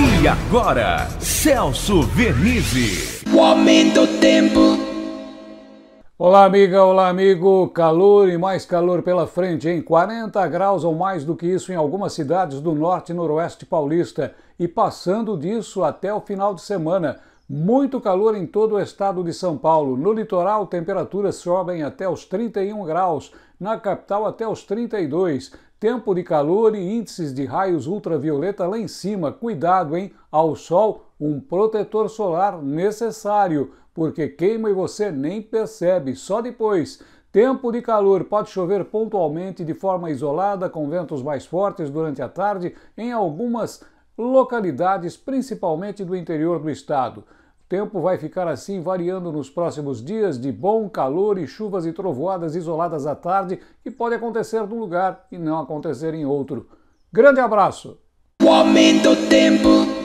E agora, Celso Vernizzi. O aumento do tempo. Olá, amiga, olá, amigo. Calor e mais calor pela frente, em 40 graus ou mais do que isso em algumas cidades do norte e noroeste paulista. E passando disso até o final de semana. Muito calor em todo o estado de São Paulo. No litoral, temperaturas sobem até os 31 graus, na capital, até os 32 tempo de calor e índices de raios ultravioleta lá em cima. Cuidado, hein? Ao sol, um protetor solar necessário, porque queima e você nem percebe, só depois. Tempo de calor, pode chover pontualmente de forma isolada, com ventos mais fortes durante a tarde em algumas localidades, principalmente do interior do estado. Tempo vai ficar assim, variando nos próximos dias, de bom calor e chuvas e trovoadas isoladas à tarde, que pode acontecer num lugar e não acontecer em outro. Grande abraço! O aumento tempo.